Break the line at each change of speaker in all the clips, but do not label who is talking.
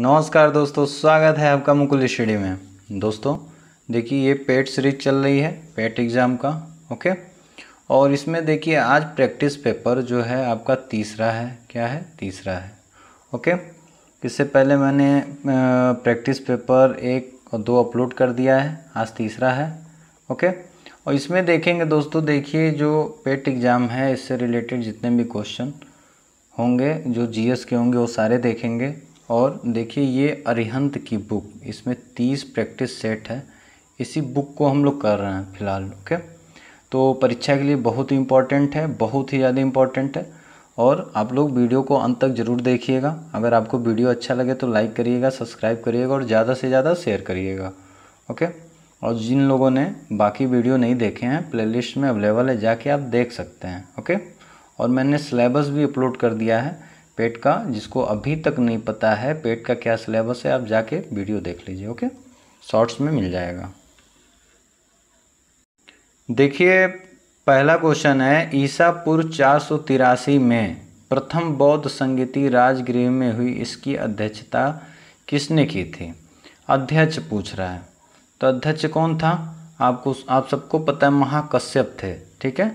नमस्कार दोस्तों स्वागत है आपका मुकुल स्टडी में दोस्तों देखिए ये पेट सीरीज चल रही है पेट एग्ज़ाम का ओके और इसमें देखिए आज प्रैक्टिस पेपर जो है आपका तीसरा है क्या है तीसरा है ओके इससे पहले मैंने प्रैक्टिस पेपर एक और दो अपलोड कर दिया है आज तीसरा है ओके और इसमें देखेंगे दोस्तों देखिए जो पेट एग्ज़ाम है इससे रिलेटेड जितने भी क्वेश्चन होंगे जो जीएस के होंगे वो सारे देखेंगे और देखिए ये अरिहंत की बुक इसमें तीस प्रैक्टिस सेट है इसी बुक को हम लोग कर रहे हैं फिलहाल ओके तो परीक्षा के लिए बहुत ही इम्पॉर्टेंट है बहुत ही ज़्यादा इम्पॉर्टेंट है और आप लोग वीडियो को अंत तक ज़रूर देखिएगा अगर आपको वीडियो अच्छा लगे तो लाइक करिएगा सब्सक्राइब करिएगा और ज़्यादा से ज़्यादा शेयर करिएगा ओके और जिन लोगों ने बाकी वीडियो नहीं देखे हैं प्लेलिस्ट में अवेलेबल है जाके आप देख सकते हैं ओके और मैंने सिलेबस भी अपलोड कर दिया है पेट का जिसको अभी तक नहीं पता है पेट का क्या सिलेबस है आप जाके वीडियो देख लीजिए ओके शॉर्ट्स में मिल जाएगा देखिए पहला क्वेश्चन है ईसापुर चार में प्रथम बौद्ध संगीति राजगृह में हुई इसकी अध्यक्षता किसने की थी अध्यक्ष पूछ रहा है तो अध्यक्ष कौन था आपको आप सबको पता है महाकश्यप थे ठीक है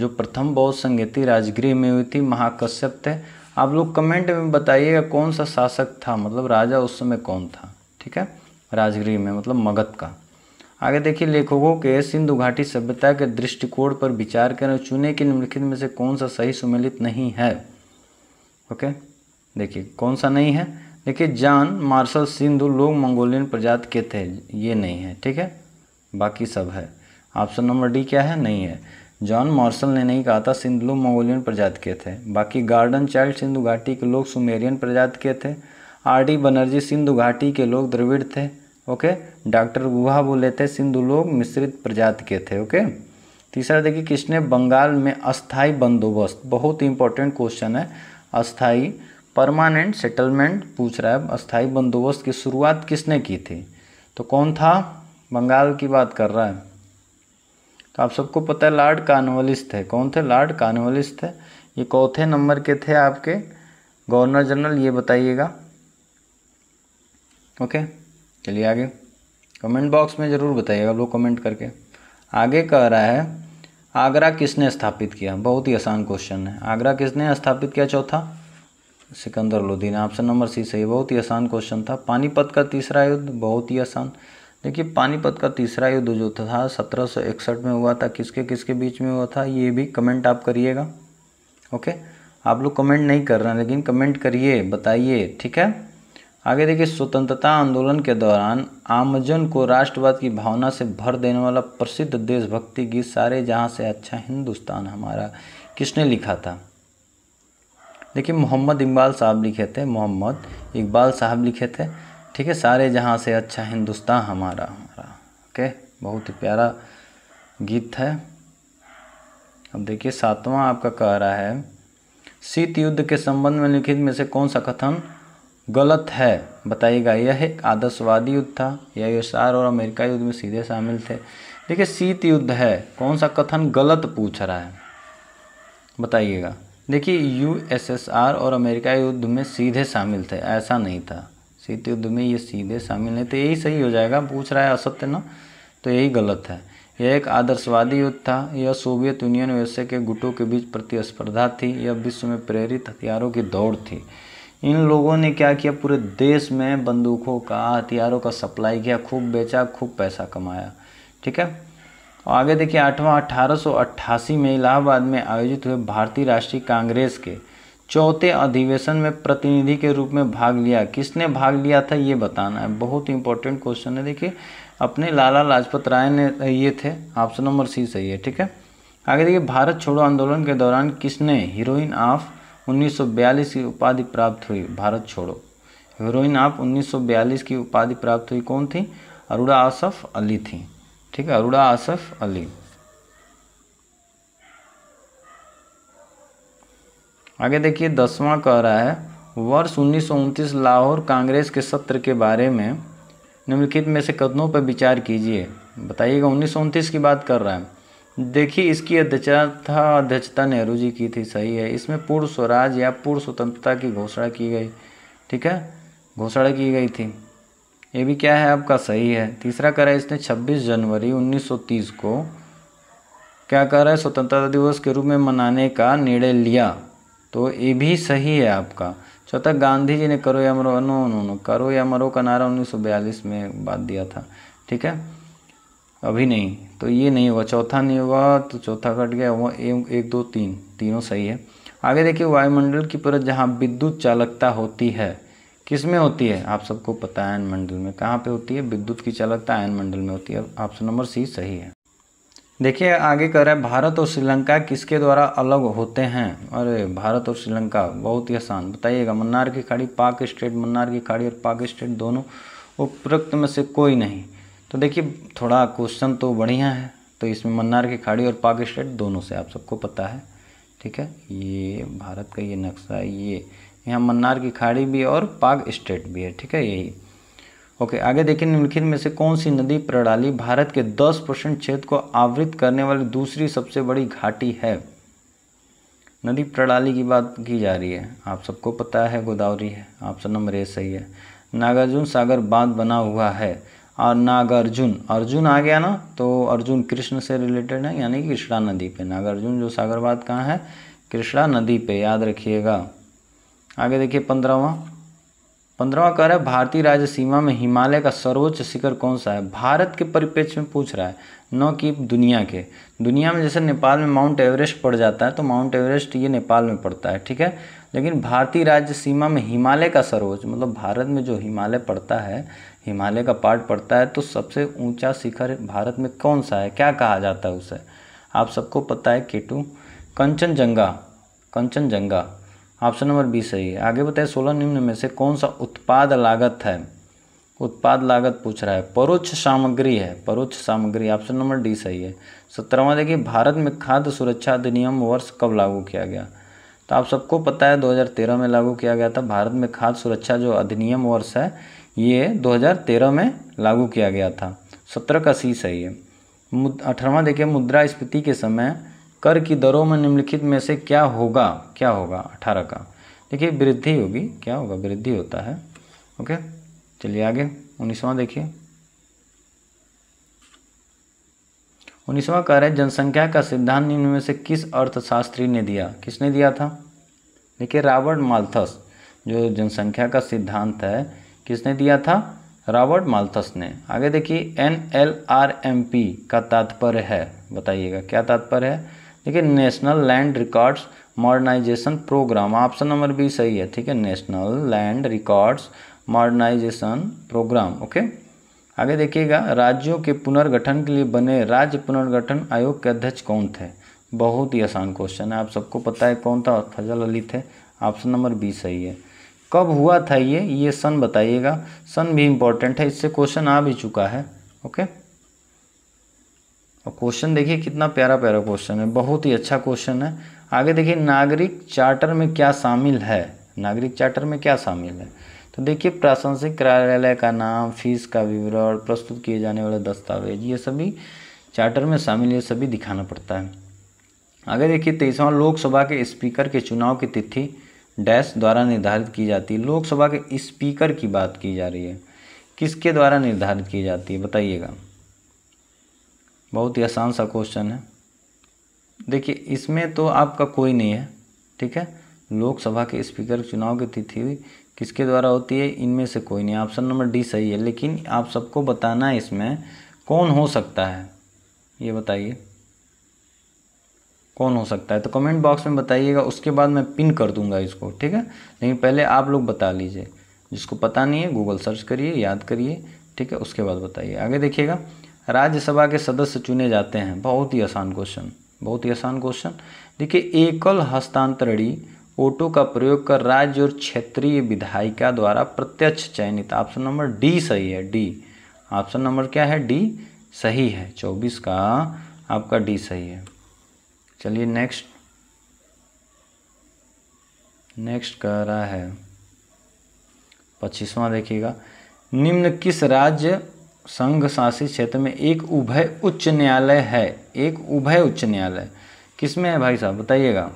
जो प्रथम बौद्ध संगीति राजगृह में हुई थी महाकश्यप थे आप लोग कमेंट में बताइएगा कौन सा शासक था मतलब राजा उस समय कौन था ठीक है राजगृह में मतलब मगध का आगे देखिए लेखकों के सिंधु घाटी सभ्यता के दृष्टिकोण पर विचार करें चुने कि निम्नलिखित में से कौन सा सही सुमेलित नहीं है ओके देखिए कौन सा नहीं है देखिए जान मार्शल सिंधु लोग मंगोलियन प्रजात के थे ये नहीं है ठीक है बाकी सब है ऑप्शन नंबर डी क्या है नहीं है जॉन मॉर्सल ने नहीं कहा था लोग मंगोलियन प्रजाति के थे बाकी गार्डन चाइल्ड सिंधु घाटी के लोग सुमेरियन प्रजाति के थे आर डी बनर्जी सिंधु घाटी के लोग द्रविड़ थे ओके डॉक्टर गुहा बोले थे सिंधु लोग मिश्रित प्रजाति के थे ओके तीसरा देखिए किसने बंगाल में अस्थाई बंदोबस्त बहुत इंपॉर्टेंट क्वेश्चन है अस्थाई परमानेंट सेटलमेंट पूछ रहा है अस्थाई बंदोबस्त की शुरुआत किसने की थी तो कौन था बंगाल की बात कर रहा है तो आप सबको पता है लॉर्ड कार्नवालिस थे कौन थे लॉर्ड कार्नवालिस थे ये चौथे नंबर के थे आपके गवर्नर जनरल ये बताइएगा ओके चलिए आगे कमेंट बॉक्स में ज़रूर बताइएगा लोग कमेंट करके आगे कह रहा है आगरा किसने स्थापित किया बहुत ही आसान क्वेश्चन है आगरा किसने स्थापित किया चौथा सिकंदर लोधी ने ऑप्शन नंबर सी सही बहुत ही आसान क्वेश्चन था पानीपत का तीसरा युद्ध बहुत ही आसान देखिए पानीपत का तीसरा युद्ध जो था सत्रह सौ इकसठ में हुआ था किसके किसके बीच में हुआ था ये भी कमेंट आप करिएगा ओके आप लोग कमेंट नहीं कर रहे हैं लेकिन कमेंट करिए बताइए ठीक है आगे देखिए स्वतंत्रता आंदोलन के दौरान आमजन को राष्ट्रवाद की भावना से भर देने वाला प्रसिद्ध देशभक्ति गीत सारे जहाँ से अच्छा हिंदुस्तान हमारा किसने लिखा था देखिए मोहम्मद इकबाल साहब लिखे थे मोहम्मद इकबाल साहब लिखे थे ठीक है सारे जहाँ से अच्छा हिंदुस्तान हमारा हमारा ओके बहुत ही प्यारा गीत है अब देखिए सातवां आपका कह रहा है शीत युद्ध के संबंध में लिखित में से कौन सा कथन गलत है बताइएगा यह एक आदर्शवादी युद्ध था यह यूएसआर और अमेरिका युद्ध में सीधे शामिल थे देखिए शीत युद्ध है कौन सा कथन गलत पूछ रहा है बताइएगा देखिए यूएसएसआर और अमेरिका युद्ध में सीधे शामिल थे ऐसा नहीं था शीत युद्ध में ये सीधे शामिल नहीं तो यही सही हो जाएगा पूछ रहा है असत्य ना तो यही गलत है यह एक आदर्शवादी युद्ध था यह सोवियत यूनियन व्यवसाय के गुटों के बीच प्रतिस्पर्धा थी यह विश्व में प्रेरित हथियारों की दौड़ थी इन लोगों ने क्या किया पूरे देश में बंदूकों का हथियारों का सप्लाई किया खूब बेचा खूब पैसा कमाया ठीक है और आगे देखिए आठवां अठारह में इलाहाबाद में आयोजित हुए भारतीय राष्ट्रीय कांग्रेस के चौथे अधिवेशन में प्रतिनिधि के रूप में भाग लिया किसने भाग लिया था ये बताना है बहुत इंपॉर्टेंट क्वेश्चन है देखिए अपने लाला लाजपत राय ने ये थे ऑप्शन नंबर सी सही है ठीक है आगे देखिए भारत छोड़ो आंदोलन के दौरान किसने हीरोइन ऑफ 1942 की उपाधि प्राप्त हुई भारत छोड़ो हीरोइन ऑफ 1942 की उपाधि प्राप्त हुई कौन थी अरुणा आसफ अली थी ठीक है अरुणा आसफ अली आगे देखिए दसवां कह रहा है वर्ष उन्नीस लाहौर कांग्रेस के सत्र के बारे में निम्नलिखित में से कदमों पर विचार कीजिए बताइएगा उन्नीस की बात कर रहा है देखिए इसकी अध्यक्षता था अध्यक्षता नेहरू जी की थी सही है इसमें पूर्व स्वराज या पूर्व स्वतंत्रता की घोषणा की गई ठीक है घोषणा की गई थी ये भी क्या है आपका सही है तीसरा कह रहा है इसने 26 जनवरी 1930 को क्या कह रहा है स्वतंत्रता दिवस के रूप में मनाने का निर्णय लिया तो ये भी सही है आपका चौथा गांधी जी ने करो या मरो नो नो नो करो या मरो का नारा 1942 में बात दिया था ठीक है अभी नहीं तो ये नहीं हुआ चौथा नहीं हुआ तो चौथा कट गया वो ए, एक दो तीन तीनों सही है आगे देखिए वायुमंडल की परत जहाँ विद्युत चालकता होती है किस में होती है आप सबको पता है आयन मंडल में कहाँ पे होती है विद्युत की चालकता आयन मंडल में होती है ऑप्शन नंबर सी सही है देखिए आगे कह रहे हैं भारत और श्रीलंका किसके द्वारा अलग होते हैं अरे भारत और श्रीलंका बहुत ही आसान बताइएगा मन्नार की खाड़ी पाक स्टेट मन्नार की खाड़ी और पाक स्टेट दोनों उपरोक्त में से कोई नहीं तो देखिए थोड़ा क्वेश्चन तो बढ़िया है तो इसमें मन्नार की खाड़ी और पाक स्टेट दोनों से आप सबको पता है ठीक है ये भारत का ये नक्शा ये यहाँ मन्नार की खाड़ी भी और पाक स्टेट भी है ठीक है यही ओके आगे देखिए निम्नलिखित में से कौन सी नदी प्रणाली भारत के 10 परसेंट क्षेत्र को आवृत करने वाली दूसरी सबसे बड़ी घाटी है नदी प्रणाली की बात की जा रही है आप सबको पता है गोदावरी है ऑप्शन नंबर ए सही है नागार्जुन सागर बांध बना हुआ है और नागार्जुन अर्जुन आ गया ना तो अर्जुन कृष्ण से रिलेटेड है यानी कि कृष्णा नदी पर नागार्जुन जो सागर बांध कहाँ है कृष्णा नदी पर याद रखिएगा आगे देखिए पंद्रहवा पंद्रवा कह रहा है भारतीय राज्य सीमा में हिमालय का सर्वोच्च शिखर कौन सा है भारत के परिप्रेक्ष्य में पूछ रहा है न कि दुनिया के दुनिया में जैसे नेपाल में माउंट एवरेस्ट पड़ जाता है तो माउंट एवरेस्ट ये नेपाल में पड़ता है ठीक है लेकिन भारतीय राज्य सीमा में हिमालय का सर्वोच्च मतलब भारत में जो हिमालय पड़ता है हिमालय का पार्ट पड़ता है तो सबसे ऊँचा शिखर भारत में कौन सा है क्या कहा जाता है उसे आप सबको पता है K two Kangchenjunga Kangchenjunga option number B सही है आगे बताएं सोलह निम्न में से कौन सा उत्पाद लागत है उत्पाद लागत पूछ रहा है परोक्ष सामग्री है परोक्ष सामग्री ऑप्शन नंबर डी सही है सत्रहवा देखिए भारत में खाद्य सुरक्षा अधिनियम वर्ष कब लागू किया गया तो आप सबको पता है 2013 में लागू किया गया था भारत में खाद्य सुरक्षा जो अधिनियम वर्ष है ये 2013 में लागू किया गया था सत्रह का सी सही है अठारहवा देखिए मुद्रा स्फीति के समय कर की दरों में निम्नलिखित में से क्या होगा क्या होगा अठारह का देखिए वृद्धि होगी क्या होगा वृद्धि होता है ओके चलिए आगे उन्नीसवा देखिए उन्नीसवा कह रहे जनसंख्या का सिद्धांत निम्न में से किस अर्थशास्त्री ने दिया किसने दिया था देखिए रॉबर्ट माल्थस जो जनसंख्या का सिद्धांत है किसने दिया था रॉबर्ट माल्थस ने आगे देखिए N L R M P का तात्पर्य है बताइएगा क्या तात्पर्य है ठीक है national land records modernization programme option number B सही है ठीक है national land records modernization programme okay आगे देखिएगा राज्यों के पुनर्गठन के लिए बने राज्य पुनर्गठन आयोग के अध्यक्ष कौन थे बहुत ही आसान क्वेश्चन है आप सबको पता है कौन था फजल अली थे ऑप्शन नंबर बी सही है कब हुआ था ये ये सन बताइएगा सन भी इम्पोर्टेंट है इससे क्वेश्चन आ भी चुका है ओके okay? और क्वेश्चन देखिए कितना प्यारा प्यारा क्वेश्चन है बहुत ही अच्छा क्वेश्चन है आगे देखिए नागरिक चार्टर में क्या शामिल है नागरिक चार्टर में क्या शामिल है तो देखिए प्रासंसिक कार्यालय का नाम फीस का विवरण प्रस्तुत किए जाने वाले दस्तावेज ये सभी चार्टर में शामिल ये सभी दिखाना पड़ता है आगे देखिए तेईसवां लोकसभा के स्पीकर के चुनाव की तिथि डैश द्वारा निर्धारित की जाती है लोकसभा के स्पीकर की बात की जा रही है किसके द्वारा निर्धारित की जाती है बताइएगा बहुत ही आसान सा क्वेश्चन है देखिए इसमें तो आपका कोई नहीं है ठीक है लोकसभा के स्पीकर चुनाव की तिथि किसके द्वारा होती है इनमें से कोई नहीं ऑप्शन नंबर डी सही है लेकिन आप सबको बताना है इसमें कौन हो सकता है ये बताइए कौन हो सकता है तो कमेंट बॉक्स में बताइएगा उसके बाद मैं पिन कर दूंगा इसको ठीक है लेकिन पहले आप लोग बता लीजिए जिसको पता नहीं है गूगल सर्च करिए याद करिए ठीक है उसके बाद बताइए आगे देखिएगा राज्यसभा के सदस्य चुने जाते हैं बहुत ही आसान क्वेश्चन बहुत ही आसान क्वेश्चन देखिए एकल हस्तांतरणी ऑटो का प्रयोग कर राज्य और क्षेत्रीय विधायिका द्वारा प्रत्यक्ष चयनित ऑप्शन नंबर डी सही है डी ऑप्शन नंबर क्या है डी सही है चौबीस का आपका डी सही है चलिए नेक्स्ट नेक्स्ट कह रहा है पच्चीसवा देखिएगा निम्न किस राज्य संघ शासित क्षेत्र में एक उभय उच्च न्यायालय है एक उभय उच्च न्यायालय किसमें है भाई साहब बताइएगा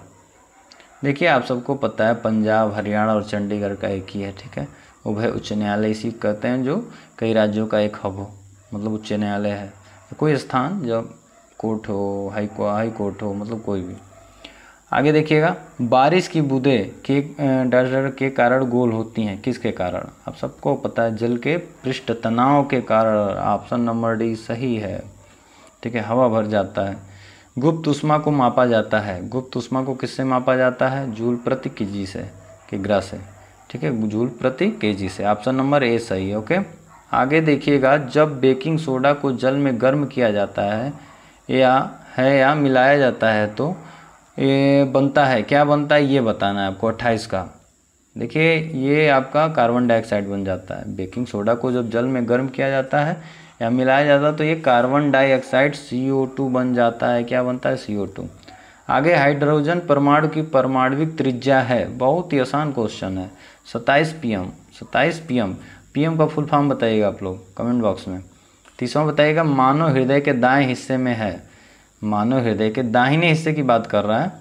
देखिए आप सबको पता है पंजाब हरियाणा और चंडीगढ़ का एक ही है ठीक है उभय उच्च न्यायालय इसी कहते हैं जो कई राज्यों का एक हब हो मतलब उच्च न्यायालय है कोई स्थान जब कोर्ट हो हाई हाई कोर्ट हो मतलब कोई भी आगे देखिएगा बारिश की बूंदें के डर डर के कारण गोल होती हैं किसके कारण आप सबको पता है जल के पृष्ठ तनाव के कारण ऑप्शन नंबर डी सही है ठीक है हवा भर जाता है गुप्त उष्मा को मापा जाता है गुप्त उष्मा को किससे मापा जाता है जूल प्रति जी से ग्रह से ठीक है जूल प्रति जी से ऑप्शन नंबर ए सही है ओके आगे देखिएगा जब बेकिंग सोडा को जल में गर्म किया जाता है या है या मिलाया जाता है तो ये बनता है क्या बनता है ये बताना है आपको अट्ठाईस का देखिए ये आपका कार्बन डाइऑक्साइड बन जाता है बेकिंग सोडा को जब जल में गर्म किया जाता है या मिलाया जाता है तो ये कार्बन डाइऑक्साइड टू बन जाता है क्या बनता है टू आगे हाइड्रोजन परमाणु की परमाणुविक त्रिज्या है बहुत ही आसान क्वेश्चन है सत्ताईस पी एम सत्ताईस पी एम पी एम का फुल फॉर्म बताइएगा आप लोग कमेंट बॉक्स में तीसरा बताइएगा मानव हृदय के दाएं हिस्से में है मानव हृदय के दाहिने हिस्से की बात कर रहा है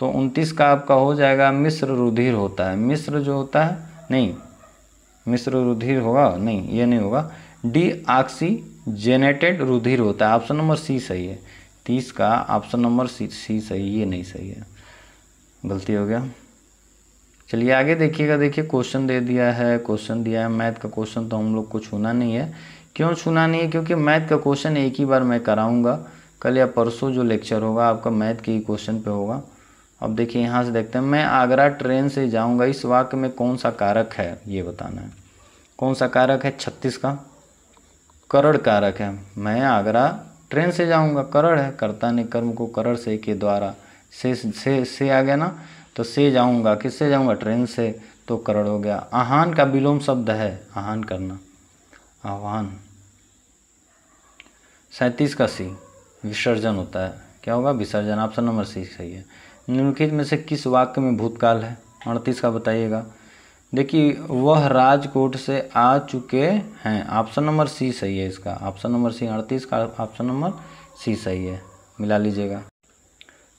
तो उनतीस का आपका हो जाएगा मिस्र रुधिर होता है मिस्र जो होता है नहीं मिस्र रुधिर होगा नहीं ये नहीं होगा डी ऑक्सीजेनेटेड रुधिर होता है ऑप्शन नंबर सी सही है तीस का ऑप्शन नंबर सी सी सही ये नहीं सही है गलती हो गया चलिए आगे देखिएगा देखिए क्वेश्चन दे दिया है क्वेश्चन दिया है मैथ का क्वेश्चन तो हम लोग को छूना नहीं है क्यों छूना नहीं है क्योंकि मैथ का क्वेश्चन एक ही बार मैं कराऊंगा कल या परसों जो लेक्चर होगा आपका मैथ के ही क्वेश्चन पे होगा अब देखिए यहाँ से देखते हैं मैं आगरा ट्रेन से जाऊँगा इस वाक्य में कौन सा कारक है ये बताना है कौन सा कारक है छत्तीस का करड़ कारक है मैं आगरा ट्रेन से जाऊँगा करड़ है कर्ता ने कर्म को करड़ से के द्वारा से से से आ गया ना तो से जाऊँगा किससे जाऊँगा ट्रेन से तो करड़ हो गया आहान का विलोम शब्द है आहान करना आह्वान सैंतीस का सी विसर्जन होता है क्या होगा विसर्जन ऑप्शन नंबर सी सही है निम्नलिखित में से किस वाक्य में भूतकाल है अड़तीस का बताइएगा देखिए वह राजकोट से आ चुके हैं ऑप्शन नंबर सी सही है इसका ऑप्शन नंबर सी अड़तीस का ऑप्शन नंबर सी सही है मिला लीजिएगा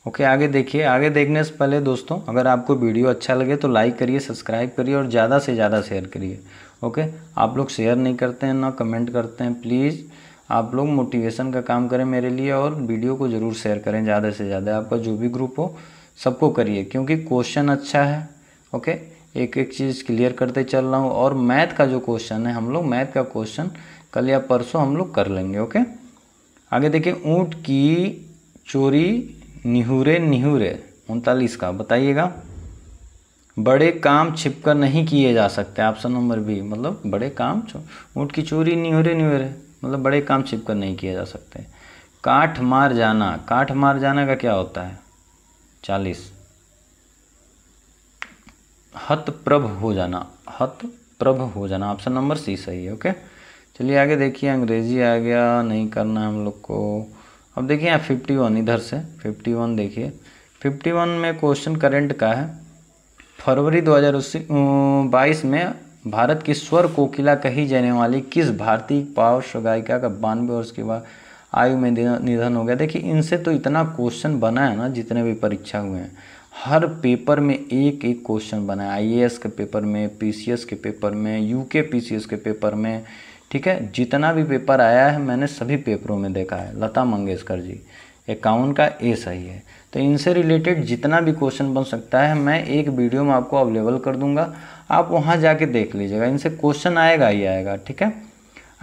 ओके आगे देखिए आगे देखने से पहले दोस्तों अगर आपको वीडियो अच्छा लगे तो लाइक करिए सब्सक्राइब करिए और ज़्यादा से ज़्यादा शेयर करिए ओके आप लोग शेयर नहीं करते हैं ना कमेंट करते हैं प्लीज़ आप लोग मोटिवेशन का काम करें मेरे लिए और वीडियो को ज़रूर शेयर करें ज़्यादा से ज़्यादा आपका जो भी ग्रुप हो सबको करिए क्योंकि क्वेश्चन अच्छा है ओके एक एक चीज़ क्लियर करते चल रहा हूँ और मैथ का जो क्वेश्चन है हम लोग मैथ का क्वेश्चन कल या परसों हम लोग कर लेंगे ओके आगे देखिए ऊँट की चोरी निहूरे निहूरे उनतालीस का बताइएगा बड़े काम छिपकर नहीं किए जा सकते ऑप्शन नंबर बी मतलब बड़े काम ऊँट की चोरी निहूरे निहूरे मतलब बड़े काम छिप कर नहीं किए जा सकते काठ मार जाना काठ मार जाना का क्या होता है चालीस हत प्रभ हो जाना हत प्रभ हो जाना ऑप्शन नंबर सी सही है ओके चलिए आगे देखिए अंग्रेजी आ गया नहीं करना है हम लोग को अब देखिए यहाँ फिफ्टी वन इधर से फिफ्टी वन देखिए फिफ्टी वन में क्वेश्चन करंट का है फरवरी दो हज़ार बाईस में भारत की स्वर कोकिला कही जाने वाली किस भारतीय पार्श्व गायिका का बानवे वर्ष के बाद आयु में निधन हो गया देखिए इनसे तो इतना क्वेश्चन बना है ना जितने भी परीक्षा हुए हैं हर पेपर में एक एक क्वेश्चन बना है आई के पेपर में पी के पेपर में यू के के पेपर में ठीक है जितना भी पेपर आया है मैंने सभी पेपरों में देखा है लता मंगेशकर जी इक्यावन का ए सही है तो इनसे रिलेटेड जितना भी क्वेश्चन बन सकता है मैं एक वीडियो में आपको अवेलेबल कर दूंगा आप वहाँ जाके देख लीजिएगा इनसे क्वेश्चन आएगा ही आएगा ठीक है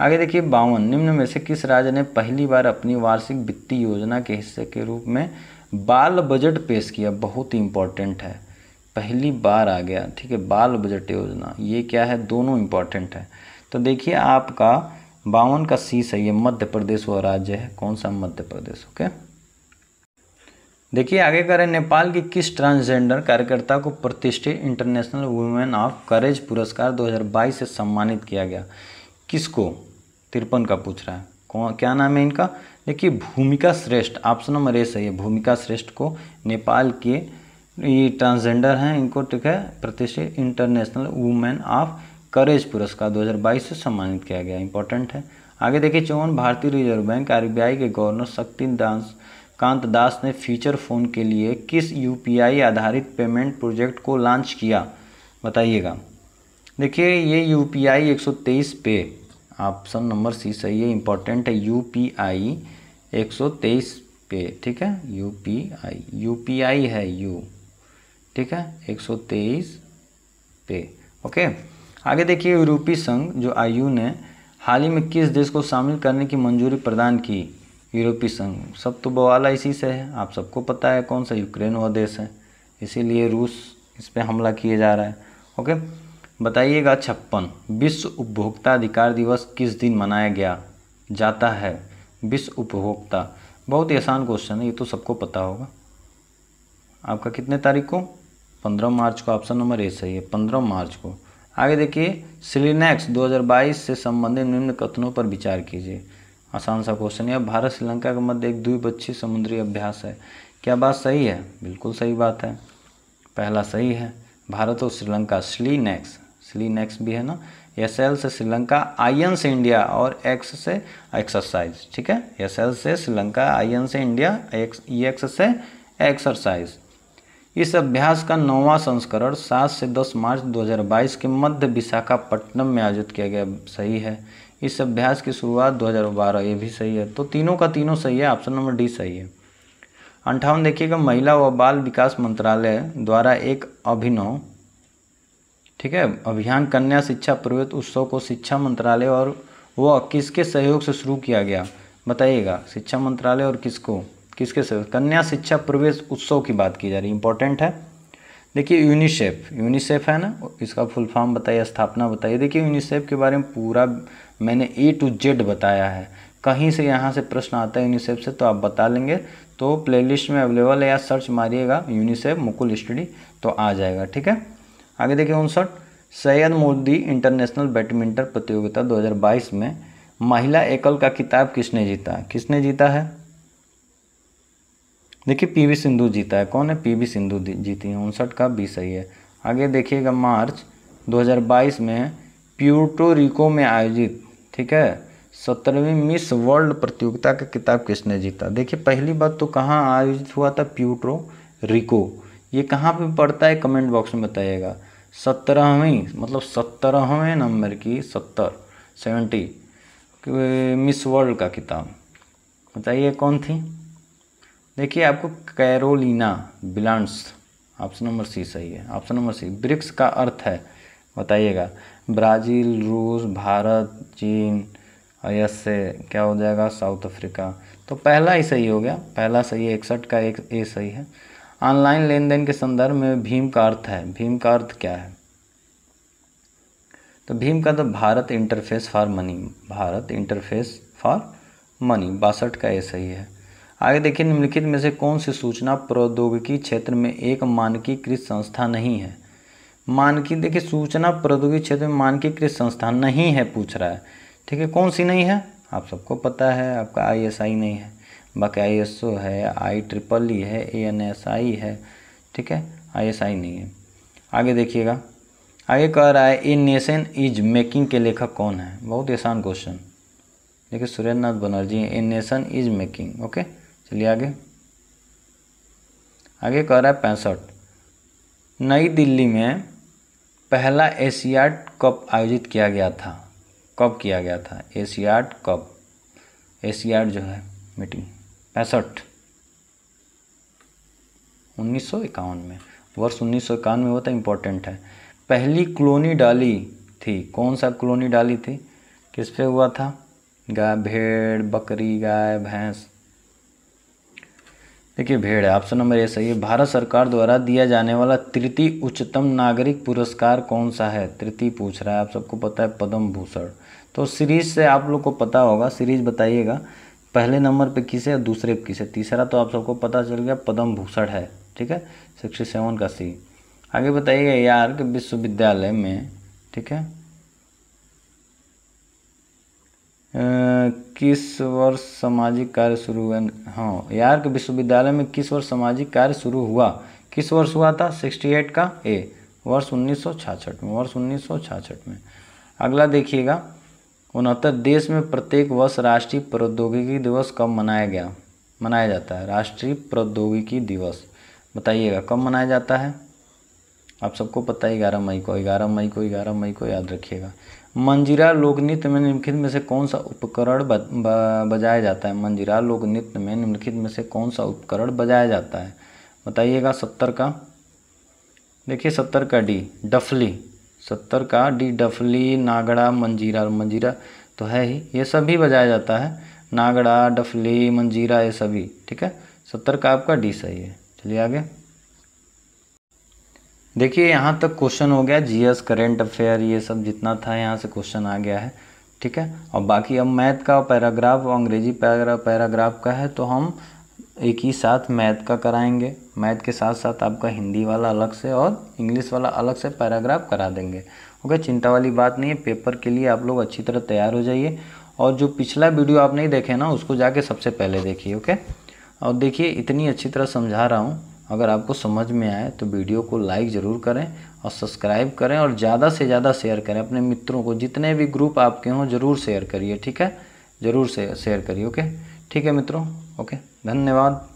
आगे देखिए बावन निम्न में से किस राज्य ने पहली बार अपनी वार्षिक वित्तीय योजना के हिस्से के रूप में बाल बजट पेश किया बहुत ही है पहली बार आ गया ठीक है बाल बजट योजना ये क्या है दोनों इंपॉर्टेंट है तो देखिए आपका बावन का सी सही है मध्य प्रदेश वह राज्य है कौन सा मध्य प्रदेश ओके okay? देखिए आगे करें नेपाल की किस ट्रांसजेंडर कार्यकर्ता को प्रतिष्ठित इंटरनेशनल वुमेन ऑफ करेज पुरस्कार 2022 से सम्मानित किया गया किसको तिरपन का पूछ रहा है कौन क्या नाम है इनका देखिए भूमिका श्रेष्ठ ऑप्शन नंबर ए सही है भूमिका श्रेष्ठ को नेपाल के ये ट्रांसजेंडर हैं इनको ठीक है प्रतिष्ठित इंटरनेशनल वुमेन ऑफ करेज पुरस्कार 2022 से सम्मानित किया गया इंपॉर्टेंट है आगे देखिए चौवन भारतीय रिजर्व बैंक आर के गवर्नर शक्ति दास कांत दास ने फीचर फ़ोन के लिए किस यूपीआई आधारित पेमेंट प्रोजेक्ट को लॉन्च किया बताइएगा देखिए ये यू पी आई एक सौ तेईस पे ऑप्शन नंबर सी सही है इम्पोर्टेंट है यू पी आई एक सौ तेईस पे ठीक है U P I U P I है यू ठीक है एक सौ तेईस पे ओके आगे देखिए यूरोपीय संघ जो आई ने हाल ही में किस देश को शामिल करने की मंजूरी प्रदान की यूरोपीय संघ सब तो बवाला इसी से है आप सबको पता है कौन सा यूक्रेन वह देश है इसीलिए रूस इस पर हमला किए जा रहा है ओके बताइएगा छप्पन विश्व उपभोक्ता अधिकार दिवस किस दिन मनाया गया जाता है विश्व उपभोक्ता बहुत ही आसान क्वेश्चन है ये तो सबको पता होगा आपका कितने तारीख को पंद्रह मार्च को ऑप्शन नंबर ए सही है पंद्रह मार्च को आगे देखिए सिलिनेक्स 2022 से संबंधित निम्न कथनों पर विचार कीजिए आसान सा क्वेश्चन है भारत श्रीलंका के मध्य एक द्विपक्षीय समुद्री अभ्यास है क्या बात सही है बिल्कुल सही बात है पहला सही है भारत और Sri Lanka SLINEX SLINEX भी है ना एस एल से श्रीलंका आई एन से इंडिया और एक्स से एक्सरसाइज ठीक है एस एल से श्रीलंका आई एन से इंडिया एक्स ई से एक्सरसाइज इस अभ्यास का नौवां संस्करण 7 से 10 मार्च 2022 के मध्य विशाखापट्टनम में आयोजित किया गया सही है इस अभ्यास की शुरुआत 2012 ये भी सही है तो तीनों का तीनों सही है ऑप्शन नंबर डी सही है अंठावन देखिएगा महिला व बाल विकास मंत्रालय द्वारा एक अभिनव ठीक है अभियान कन्या शिक्षा प्रवृत्त उत्सव को शिक्षा मंत्रालय और वह किसके सहयोग से शुरू किया गया बताइएगा शिक्षा मंत्रालय और किसको किसके सहयोग कन्या शिक्षा प्रवेश उत्सव की बात की जा रही है इंपॉर्टेंट है देखिए यूनिसेफ यूनिसेफ है ना इसका फुल फॉर्म बताइए स्थापना बताइए देखिए यूनिसेफ के बारे में पूरा मैंने ए टू जेड बताया है कहीं से यहाँ से प्रश्न आता है यूनिसेफ से तो आप बता लेंगे तो प्लेलिस्ट में अवेलेबल है या सर्च मारिएगा यूनिसेफ मुकुल स्टडी तो आ जाएगा ठीक है आगे देखिए उनसठ सैयद मोदी इंटरनेशनल बैडमिंटन प्रतियोगिता 2022 में महिला एकल का किताब किसने जीता किसने जीता है देखिए पीवी सिंधु जीता है कौन है पीवी सिंधु जीती है उनसठ का बी सही है आगे देखिएगा मार्च 2022 में प्यूटो रिको में आयोजित ठीक है सत्रहवीं मिस वर्ल्ड प्रतियोगिता का किताब किसने जीता देखिए पहली बात तो कहाँ आयोजित हुआ था प्यूटो रिको ये कहाँ पे पड़ता है कमेंट बॉक्स में बताइएगा सत्रहवीं मतलब सत्रहवें नंबर की सत्तर सेवेंटी मिस वर्ल्ड का किताब बताइए कौन थी देखिए आपको कैरोलिना बिलांस ऑप्शन नंबर सी सही है ऑप्शन नंबर सी ब्रिक्स का अर्थ है बताइएगा ब्राज़ील रूस भारत चीन और से क्या हो जाएगा साउथ अफ्रीका तो पहला ही सही हो गया पहला सही है इकसठ का एक ए सही है ऑनलाइन लेन देन के संदर्भ में भीम का अर्थ है भीम का अर्थ क्या है तो भीम का तो Bharat interface for money Bharat interface for money बासठ का ए सही है आगे देखिए निम्नलिखित में से कौन सी सूचना प्रौद्योगिकी क्षेत्र में एक मानकीकृत संस्था नहीं है मानकी देखिए सूचना प्रौद्योगिकी क्षेत्र में मानकीकृत संस्था नहीं है पूछ रहा है ठीक है कौन सी नहीं है आप सबको पता है आपका आई एस आई नहीं है बाकी आई एस ओ है आई ट्रिपल ई है ए एन एस आई है ठीक है आई एस आई नहीं है आगे देखिएगा आगे कह रहा है ए नेशन इज मेकिंग के लेखक कौन है बहुत आसान क्वेश्चन देखिए Surendra Nath Banerjee a nation is making okay चलिए आगे आगे कह रहा है पैंसठ नई दिल्ली में पहला एशियाड कप आयोजित किया गया था कब किया गया था एशियाड कप एशियाड जो है मीटिंग पैंसठ उन्नीस में वर्ष उन्नीस में वो तो इम्पोर्टेंट है पहली क्लोनी डाली थी कौन सा क्लोनी डाली थी किस पे हुआ था गाय भेड़ बकरी गाय भैंस देखिए भेड़ है ऑप्शन नंबर ए सही है भारत सरकार द्वारा दिया जाने वाला तृतीय उच्चतम नागरिक पुरस्कार कौन सा है तृतीय पूछ रहा है आप सबको पता है पद्म भूषण तो सीरीज से आप लोग को पता होगा सीरीज बताइएगा पहले नंबर पे किसे और दूसरे पे किसे तीसरा तो आप सबको पता चल गया पद्म भूषण है ठीक है सिक्सटी सेवन का सी आगे बताइएगा यार कि विश्वविद्यालय में ठीक है किस वर्ष सामाजिक कार्य शुरू हुए हाँ यार के विश्वविद्यालय में किस वर्ष सामाजिक कार्य शुरू हुआ किस वर्ष हुआ था 68 का ए वर्ष 1966 में वर्ष 1966 में अगला देखिएगा उनहत्तर देश में प्रत्येक वर्ष राष्ट्रीय प्रौद्योगिकी दिवस कब मनाया गया मनाया जाता है राष्ट्रीय प्रौद्योगिकी दिवस बताइएगा कब मनाया जाता है आप सबको पता है ग्यारह मई को ग्यारह मई को ग्यारह मई को याद रखिएगा मंजिरा लोक नृत्य में निम्नलिखित में से कौन सा उपकरण बजाया जाता है मंजिरा लोक नृत्य में निम्नलिखित में से कौन सा उपकरण बजाया जाता है बताइएगा सत्तर का देखिए सत्तर का डी डफली सत्तर का डी डफली नागड़ा मंजीरा मंजीरा तो है ही ये सभी बजाया जाता है नागड़ा डफली मंजीरा ये सभी ठीक है सत्तर का आपका डी सही है चलिए आगे देखिए यहाँ तक क्वेश्चन हो गया जीएस करेंट अफेयर ये सब जितना था यहाँ से क्वेश्चन आ गया है ठीक है और बाकी अब मैथ का पैराग्राफ और अंग्रेजी पैराग्राफ का है तो हम एक ही साथ मैथ का कराएंगे मैथ के साथ साथ आपका हिंदी वाला अलग से और इंग्लिश वाला अलग से पैराग्राफ करा देंगे ओके चिंता वाली बात नहीं है पेपर के लिए आप लोग अच्छी तरह तैयार हो जाइए और जो पिछला वीडियो आप नहीं देखे ना उसको जाके सबसे पहले देखिए ओके और देखिए इतनी अच्छी तरह समझा रहा हूँ अगर आपको समझ में आए तो वीडियो को लाइक ज़रूर करें और सब्सक्राइब करें और ज़्यादा से ज़्यादा शेयर करें अपने मित्रों को जितने भी ग्रुप आपके हों ज़रूर शेयर करिए ठीक है ज़रूर शेयर करिए ओके ठीक है मित्रों ओके धन्यवाद